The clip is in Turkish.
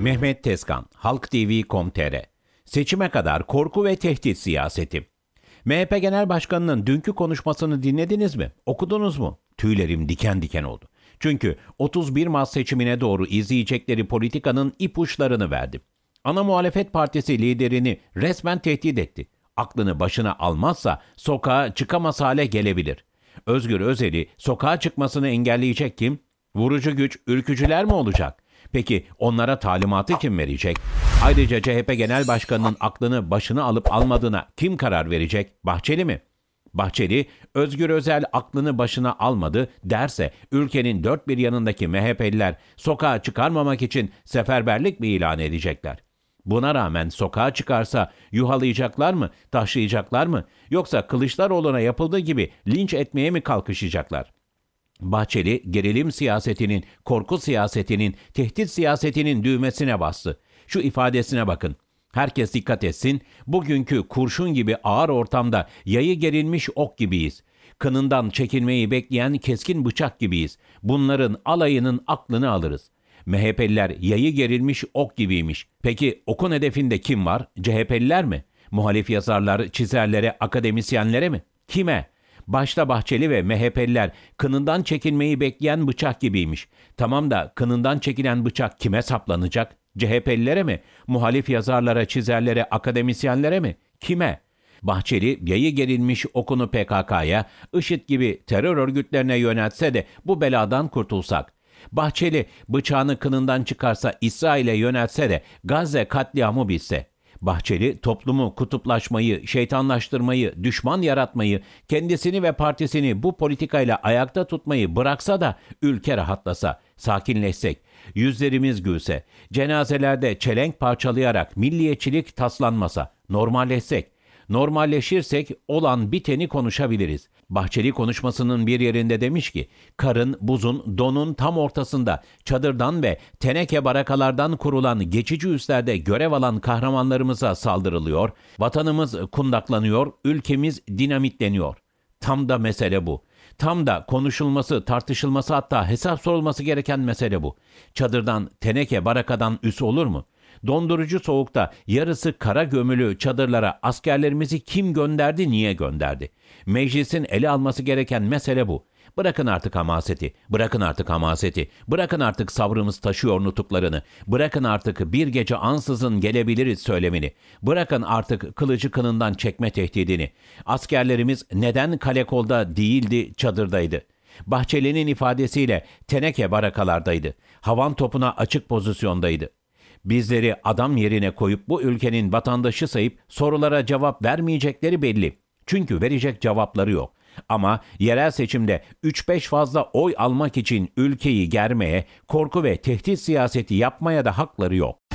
Mehmet Tezkan, Halk TV.com.tr. Seçime kadar korku ve tehdit siyaseti. MHP Genel Başkanı'nın dünkü konuşmasını dinlediniz mi? Okudunuz mu? Tüylerim diken diken oldu. Çünkü 31 Mart seçimine doğru izleyecekleri politikanın ipuçlarını verdi. Ana muhalefet partisi liderini resmen tehdit etti. Aklını başına almazsa sokağa çıkamaz hale gelebilir. Özgür Özel'i sokağa çıkmasını engelleyecek kim? Vurucu güç ülkücüler mi olacak? Peki onlara talimatı kim verecek? Ayrıca CHP Genel Başkanı'nın aklını başına alıp almadığına kim karar verecek? Bahçeli mi? Bahçeli, Özgür Özel aklını başına almadı derse ülkenin dört bir yanındaki MHP'liler sokağa çıkarmamak için seferberlik mi ilan edecekler? Buna rağmen sokağa çıkarsa yuhalayacaklar mı, taşlayacaklar mı? Yoksa Kılıçdaroğlu'na yapıldığı gibi linç etmeye mi kalkışacaklar? Bahçeli gerilim siyasetinin, korku siyasetinin, tehdit siyasetinin düğmesine bastı. Şu ifadesine bakın. Herkes dikkat etsin. Bugünkü kurşun gibi ağır ortamda yayı gerilmiş ok gibiyiz. Kınından çekilmeyi bekleyen keskin bıçak gibiyiz. Bunların alayının aklını alırız. MHP'liler yayı gerilmiş ok gibiymiş. Peki okun hedefinde kim var? CHP'liler mi? Muhalif yazarlar, çizerlere, akademisyenlere mi? Kime? Başta Bahçeli ve MHP'liler kınından çekilmeyi bekleyen bıçak gibiymiş. Tamam da kınından çekilen bıçak kime saplanacak? CHP'lilere mi? Muhalif yazarlara, çizerlere, akademisyenlere mi? Kime? Bahçeli yayı gerilmiş okunu PKK'ya, IŞİD gibi terör örgütlerine yöneltse de bu beladan kurtulsak. Bahçeli bıçağını kınından çıkarsa İsrail'e yöneltse de Gazze katliamı bilse. Bahçeli toplumu kutuplaşmayı, şeytanlaştırmayı, düşman yaratmayı, kendisini ve partisini bu politikayla ayakta tutmayı bıraksa da ülke rahatlasa, sakinleşsek, yüzlerimiz gülse, cenazelerde çelenk parçalayarak milliyetçilik taslanmasa, normalleşsek, Normalleşirsek olan biteni konuşabiliriz. Bahçeli konuşmasının bir yerinde demiş ki, karın, buzun, donun tam ortasında çadırdan ve teneke barakalardan kurulan geçici üslerde görev alan kahramanlarımıza saldırılıyor, vatanımız kundaklanıyor, ülkemiz dinamitleniyor. Tam da mesele bu. Tam da konuşulması, tartışılması hatta hesap sorulması gereken mesele bu. Çadırdan, teneke, barakadan üs olur mu?'' Dondurucu soğukta yarısı kara gömülü çadırlara askerlerimizi kim gönderdi, niye gönderdi? Meclisin ele alması gereken mesele bu. Bırakın artık hamaseti, bırakın artık hamaseti, bırakın artık sabrımız taşıyor nutuklarını, bırakın artık bir gece ansızın gelebiliriz söylemini, bırakın artık kılıcı kınından çekme tehdidini. Askerlerimiz neden kalekolda değildi, çadırdaydı?'' Bahçeli'nin ifadesiyle teneke barakalardaydı. Havan topuna açık pozisyondaydı. Bizleri adam yerine koyup bu ülkenin vatandaşı sayıp sorulara cevap vermeyecekleri belli. Çünkü verecek cevapları yok. Ama yerel seçimde 3-5 fazla oy almak için ülkeyi germeye, korku ve tehdit siyaseti yapmaya da hakları yok.